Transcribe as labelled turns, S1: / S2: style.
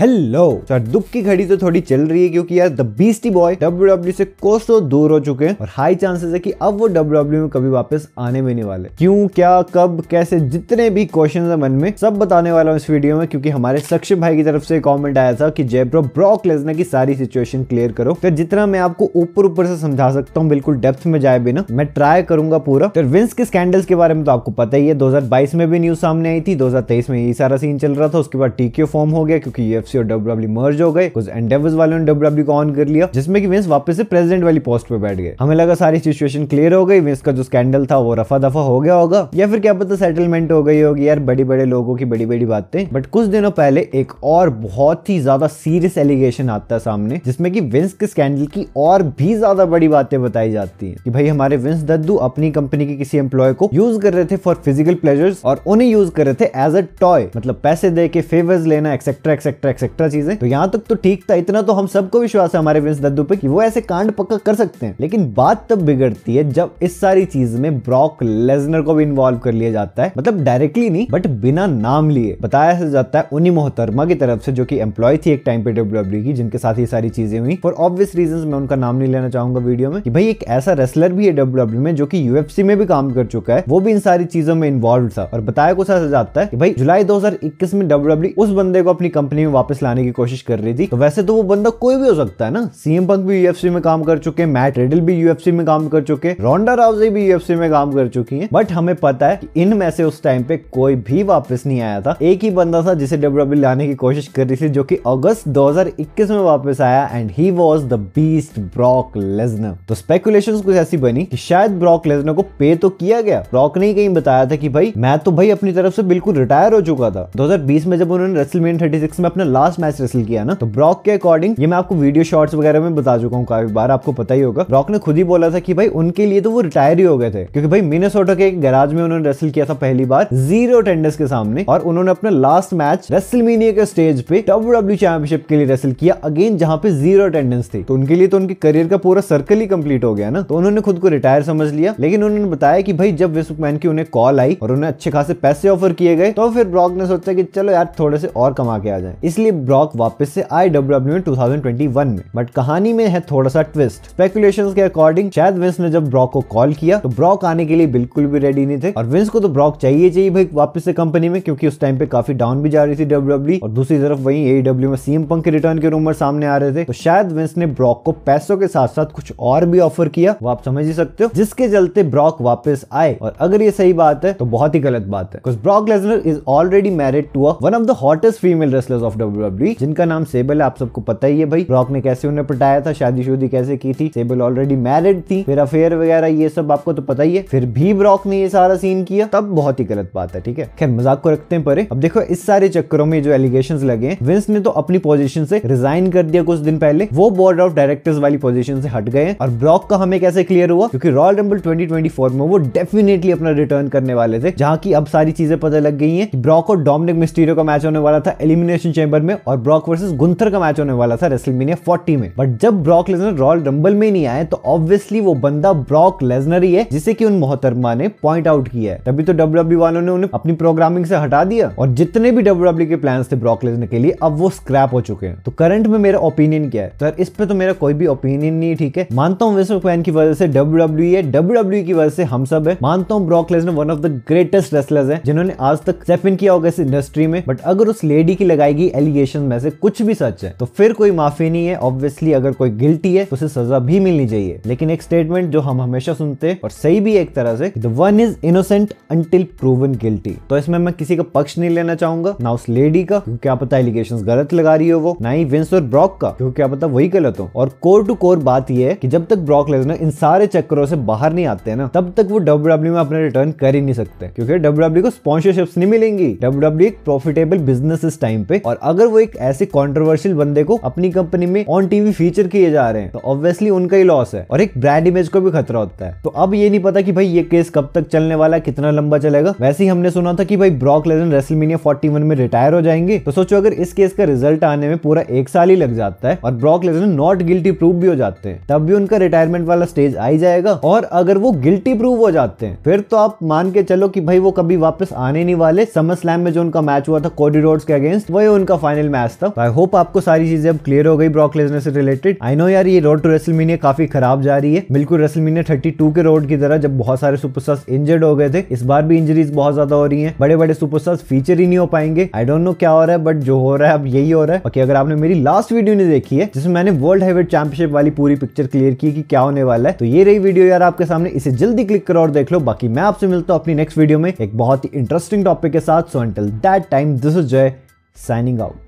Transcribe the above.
S1: Hello sir दुख की घड़ी तो थोड़ी चल रही है क्योंकि यार द बीस्टी बॉय डब्ल्यू से कोसों दूर हो चुके हैं और हाई चांसेस है कि अब वो डब्ल्यू e में कभी वापस आने भी नहीं वाले क्यों क्या कब कैसे जितने भी क्वेश्चन है मन में सब बताने वाला हूँ इस वीडियो में क्योंकि हमारे सक्षम भाई की तरफ से कॉमेंट आया था कि जयप्रो ब्रॉक लेजना की सारी सिचुएशन क्लियर करो फिर तो जितना मैं आपको ऊपर ऊपर से समझा सकता हूँ बिल्कुल डेप्थ में जाए बिना मैं ट्राई करूंगा पूरा फिर तो विंस के स्कैंडल्स के बारे में तो आपको पता ही है दो में भी न्यूज सामने आई थी दो में यही सारा सीन चल रहा था उसके बाद टीके फॉर्म हो गया क्योंकि एफसी और डब्ल्यू मर्ज e हो गए कुछ एंडेवर्स वालों ने डब्ल्यू e को ऑन कर लिया जिसमें कि विंस वापस से प्रेसिडेंट वाली पोस्ट पर बैठ गए हमें लगा सारी सिचुएशन क्लियर हो गई विंस का जो स्कैंडल था वो रफा दफा हो गया होगा या फिर क्या पता सेटलमेंट हो गई होगी यार बड़े बड़े लोगों की बड़ी बड़ी बातें बट कुछ दिनों पहले एक और बहुत ही ज्यादा सीरियस एलिगेशन आता है सामने जिसमें कि विंस के स्कैंडल की और भी ज्यादा बड़ी बातें बताई जाती है कि भाई हमारे विंस दद्दू अपनी कंपनी के किसी एम्प्लॉय को यूज कर रहे थे फॉर फिजिकल प्लेजर्स और उन्हें यूज कर रहे थे एज अ टॉय मतलब पैसे दे के फेवर्स लेना एक्सेट्रा एक्सेट्रा एक्सेट्रा चीजें तो यहाँ तक तो ठीक था इतना तो हम सबको विश्वास है हमारे विंस दद्दू पे कि वो ऐसे कांड पक्का कर सकते हैं लेकिन बात तब बिगड़ती है जब इस सारी चीज में ब्रॉक लेजनर को भी इन्वॉल्व कर लिया जाता है मतलब डायरेक्टली नहीं बट बिना नाम लिए बताया जाता है उन्हीं मोहतरमा की तरफ से जो की एम्प्लॉय थी एक टाइम पे डब्ल्यू e की जिनके साथ ये सारी चीजें हुई फॉर ऑब्वियस रीजन मैं उनका नाम नहीं लेना चाहूंगा वीडियो में कि भाई एक ऐसा रेसलर भी है डब्ल्यू e में जो की यूएफसी में भी काम कर चुका है वो भी इन सारी चीजों में इन्वॉल्व था और बताया कुछ ऐसा जाता है कि भाई जुलाई 2021 में डब्ल्यू e उस बंदे को अपनी कंपनी में वापस वापस लाने की कोशिश कर रही थी तो वैसे तो वो बंदा कोई भी हो सकता है ना सीएम पंक भी यूएफसी में काम कर चुके हैं मैट रेडल भी यूएफसी में काम कर चुके हैं रोंडा राउजी भी यूएफसी में काम कर चुकी है बट हमें पता है कि इनमें से उस टाइम पे कोई भी वापस नहीं आया था एक ही बंदा था जिसे डब्ल्यू e लाने की कोशिश कर रही थी जो की अगस्त दो में वापस आया and he was the beast Brock Lesnar तो स्पेकुलेशन कुछ ऐसी बनी कि शायद ब्रॉक लेजनर को पे तो किया गया ब्रॉक ने कहीं बताया था कि भाई मैं तो भाई अपनी तरफ से बिल्कुल रिटायर हो चुका था 2020 में जब उन्होंने रेसलमेन 36 में अपना लास्ट मैच रेसल किया ना तो ब्रॉक के अकॉर्डिंग ये मैं आपको वीडियो शॉर्ट्स वगैरह में बता चुका हूँ काफी बार आपको पता ही होगा ब्रॉक ने खुद ही बोला था कि भाई उनके लिए तो वो रिटायर ही हो गए थे क्योंकि भाई मिनेसोटा के एक गैराज में उन्होंने रेसल किया था पहली बार जीरो अटेंडेंस के सामने और उन्होंने अपना लास्ट मैच रेसल के स्टेज पे डब्ल्यू डब्ल्यू चैंपियनशिप के लिए रेसल किया अगेन जहाँ पे जीरो अटेंडेंस थी तो उनके लिए तो उनके करियर का पूरा सर्कल ही कंप्लीट हो गया ना तो उन्होंने खुद को रिटायर समझ लिया लेकिन उन्होंने बताया कि भाई जब विश्व मैन की उन्हें कॉल आई और उन्हें अच्छे खासे पैसे ऑफर किए गए तो फिर ब्रॉक ने सोचा कि चलो यार थोड़े से और कमा के आ जाए इसलिए लिए ब्रॉक वापस से आई डब्ल्यू 2021 में बट कहानी में है थोड़ा सा ट्विस्ट स्पेकुलेशन के अकॉर्डिंग शायद विंस ने जब ब्रॉक को कॉल किया तो ब्रॉक आने के लिए बिल्कुल भी रेडी नहीं थे और विंस को तो ब्रॉक चाहिए चाहिए भाई वापस से कंपनी में क्योंकि उस टाइम पे काफी डाउन भी जा रही थी डब्ल्यू e। और दूसरी तरफ वही ए डब्ल्यू e में सीएम पंक के रिटर्न के रूमर सामने आ रहे थे तो शायद विंस ने ब्रॉक को पैसों के साथ साथ कुछ और भी ऑफर किया वो आप समझ ही सकते हो जिसके चलते ब्रॉक वापस आए और अगर ये सही बात है तो बहुत ही गलत बात है Brock Lesnar is already married to one of the hottest female wrestlers of W जिनका नाम सेबल है आप सबको पता ही है भाई रॉक ने कैसे उन्हें पटाया था शादी शुदी कैसे की थी सेबल ऑलरेडी मैरिड थी फिर अफेयर वगैरह ये सब आपको तो पता ही है फिर भी ब्रॉक ने ये सारा सीन किया तब बहुत ही गलत बात है ठीक है खैर मजाक को रखते हैं परे अब देखो इस सारे चक्करों में जो एलिगेशन लगे विंस ने तो अपनी पोजिशन से रिजाइन कर दिया कुछ दिन पहले वो बोर्ड ऑफ डायरेक्टर्स वाली पोजिशन से हट गए और ब्रॉक का हमें कैसे क्लियर हुआ क्योंकि रॉयल रंबल ट्वेंटी में वो डेफिनेटली अपना रिटर्न करने वाले थे जहां की अब सारी चीजें पता लग गई है ब्रॉक और डोमिनिक मिस्टीरियो का मैच होने वाला था एलिमिनेशन चैम्बर नवंबर में और ब्रॉक वर्सेस गुंथर का मैच होने वाला था रेसलमीनिया 40 में बट जब ब्रॉक लेजनर रॉयल रंबल में नहीं आए तो ऑब्वियसली वो बंदा ब्रॉक लेजनर ही है जिसे की उन मोहतरमा ने पॉइंट आउट किया है तभी तो डब्ल्यू e वालों ने उन्हें अपनी प्रोग्रामिंग से हटा दिया और जितने भी डब्ल्यू e के प्लान थे ब्रॉक लेजनर के लिए अब वो स्क्रैप हो चुके हैं तो करंट में मेरा ओपिनियन क्या है सर तो इस पे तो मेरा कोई भी ओपिनियन नहीं ठीक है मानता हूँ विश्व फैन की वजह से डब्ल्यू डब्ल्यू e है डब्ल्यू डब्ल्यू की वजह से हम सब है मानता हूँ Brock Lesnar one of the greatest wrestlers है जिन्होंने आज तक स्टेप इन किया होगा इस इंडस्ट्री में बट अगर उस लेडी की लगाएगी एल एलिगेशन में से कुछ भी सच है तो फिर कोई माफी नहीं है ऑब्वियसली अगर कोई गिल्टी है तो उसे सजा भी मिलनी चाहिए लेकिन एक स्टेटमेंट जो हम हमेशा सुनते हैं और सही भी एक तरह से the one is innocent until proven guilty तो इसमें मैं किसी का पक्ष नहीं लेना चाहूंगा ना उस लेडी का क्या पता एलिगेशन गलत लगा रही हो वो ना ही विंस और ब्रॉक का क्योंकि क्या पता वही गलत हो और कोर टू कोर बात यह है कि जब तक ब्रॉक लेजनर इन सारे चक्करों से बाहर नहीं आते ना तब तक वो डब्ल्यू e में अपना रिटर्न कर ही नहीं सकते क्योंकि डब्ल्यू e को स्पॉन्सरशिप नहीं मिलेंगी डब्ल्यू e एक प्रॉफिटेबल बिजनेस इस टाइम पे और अगर अगर वो एक ऐसे कॉन्ट्रोवर्शियल बंदे को अपनी कंपनी में ऑन टीवी फीचर किए जा रहे हैं तो ऑब्वियसली उनका ही लॉस है और एक ब्रांड इमेज को भी खतरा होता है तो अब ये नहीं पता कि भाई ये केस कब तक चलने वाला है कितना लंबा चलेगा वैसे ही हमने सुना था कि भाई ब्रॉक लेजन रेसलमीनिया फोर्टी में रिटायर हो जाएंगे तो सोचो अगर इस केस का रिजल्ट आने में पूरा एक साल ही लग जाता है और Brock Lesnar not guilty proof भी हो जाते हैं तब भी उनका रिटायरमेंट वाला स्टेज आ ही जाएगा और अगर वो गिल्टी प्रूफ हो जाते हैं फिर तो आप मान के चलो कि भाई वो कभी वापस आने नहीं वाले समर स्लैम में जो उनका मैच हुआ था कोडी रोड्स के अगेंस्ट वही उनका फाइनल मैच था आई होप आपको सारी चीजें अब क्लियर हो गई ब्रॉक लेजनर से रिलेटेड आई नो यार ये रोड टू रेसलमीनिया काफी खराब जा रही है बिल्कुल रेसलमीनिया थर्टी के रोड की तरह जब बहुत सारे सुपरस्टार्स इंजर्ड हो गए थे इस बार भी इंजरीज बहुत ज्यादा हो रही है बड़े बड़े सुपरस्टार्स फीचर ही नहीं हो पाएंगे आई डोंट नो क्या हो रहा है बट जो हो रहा है अब यही हो रहा है बाकी अगर आपने मेरी लास्ट वीडियो नहीं देखी है जिसमें मैंने वर्ल्ड हेवेट चैंपियनशिप वाली पूरी पिक्चर क्लियर की कि क्या होने वाला है तो ये रही वीडियो यार आपके सामने इसे जल्दी क्लिक करो और देख लो बाकी मैं आपसे मिलता हूँ अपनी नेक्स्ट वीडियो में एक बहुत ही इंटरेस्टिंग टॉपिक के साथ so until that time this is Jay signing out.